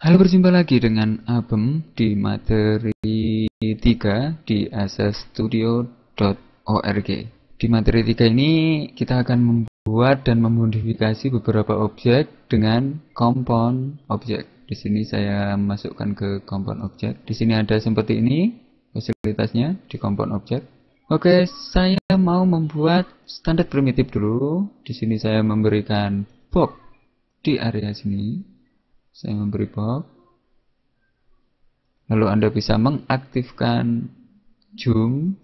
Halo berjumpa lagi dengan Abem di materi 3 di asa-studio.org. Di materi 3 ini kita akan membuat dan memodifikasi beberapa objek dengan kompon objek Di sini saya masukkan ke kompon objek Di sini ada seperti ini fasilitasnya di kompon objek Oke, saya mau membuat standar primitif dulu Di sini saya memberikan box di area sini saya memberi pop lalu Anda bisa mengaktifkan zoom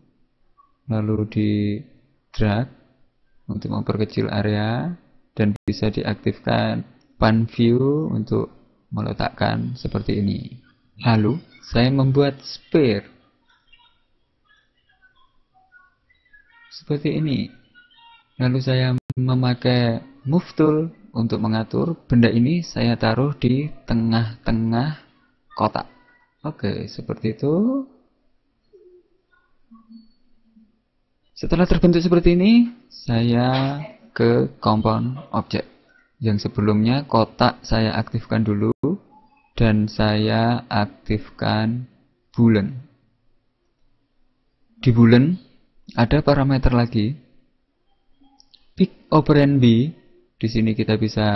lalu di drag untuk memperkecil area dan bisa diaktifkan pan view untuk meletakkan seperti ini lalu saya membuat sphere seperti ini lalu saya memakai move tool untuk mengatur benda ini saya taruh di tengah-tengah kotak. Oke, seperti itu. Setelah terbentuk seperti ini, saya ke kompon objek. Yang sebelumnya kotak saya aktifkan dulu dan saya aktifkan bulan. Di bulan ada parameter lagi. Pick operand B di sini kita bisa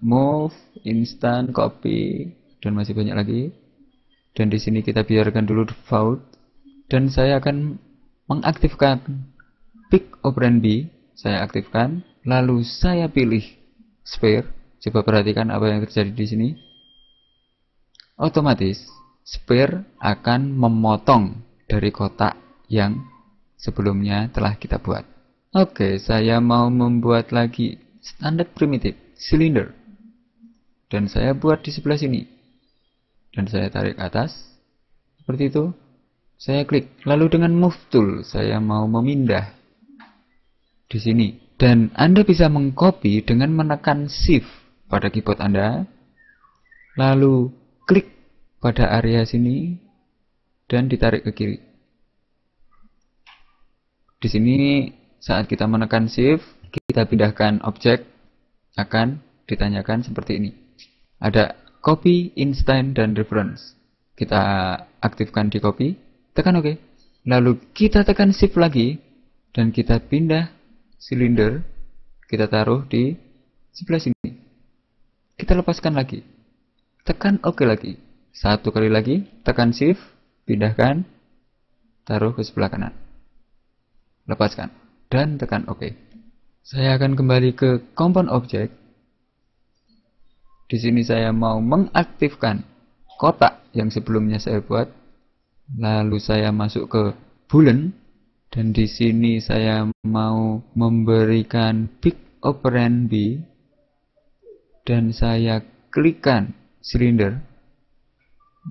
move, instant, copy, dan masih banyak lagi. Dan di sini kita biarkan dulu default. Dan saya akan mengaktifkan pick operand B. Saya aktifkan, lalu saya pilih spare Coba perhatikan apa yang terjadi di sini. Otomatis spare akan memotong dari kotak yang sebelumnya telah kita buat. Oke, saya mau membuat lagi standar primitif silinder dan saya buat di sebelah sini dan saya tarik atas seperti itu saya klik lalu dengan move tool saya mau memindah di sini dan Anda bisa mengcopy dengan menekan shift pada keyboard Anda lalu klik pada area sini dan ditarik ke kiri di sini saat kita menekan shift kita pindahkan objek akan ditanyakan seperti ini. Ada copy, instant, dan reference. Kita aktifkan di copy, tekan OK. Lalu kita tekan shift lagi, dan kita pindah silinder, kita taruh di sebelah sini. Kita lepaskan lagi, tekan OK lagi. Satu kali lagi, tekan shift, pindahkan, taruh ke sebelah kanan. Lepaskan, dan tekan OK. Saya akan kembali ke komponen objek. Di sini saya mau mengaktifkan kotak yang sebelumnya saya buat. Lalu saya masuk ke boolean dan di sini saya mau memberikan big operand b dan saya klikkan silinder.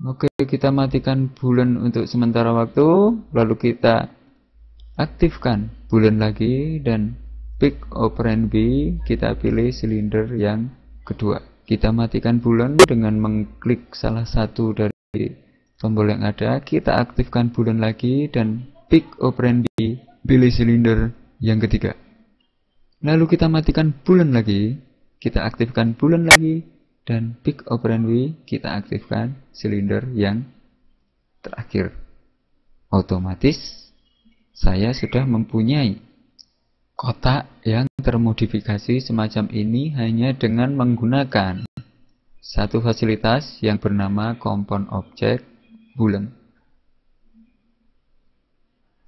Oke, kita matikan bulan untuk sementara waktu, lalu kita aktifkan bulan lagi dan pick operand B, kita pilih silinder yang kedua. Kita matikan bulan dengan mengklik salah satu dari tombol yang ada. Kita aktifkan bulan lagi dan pick operand B, pilih silinder yang ketiga. Lalu kita matikan bulan lagi, kita aktifkan bulan lagi, dan pick operand B, kita aktifkan silinder yang terakhir. Otomatis saya sudah mempunyai Kotak yang termodifikasi semacam ini hanya dengan menggunakan satu fasilitas yang bernama kompon objek bulan.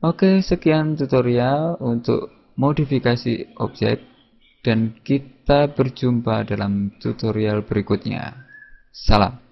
Oke, sekian tutorial untuk modifikasi objek dan kita berjumpa dalam tutorial berikutnya. Salam.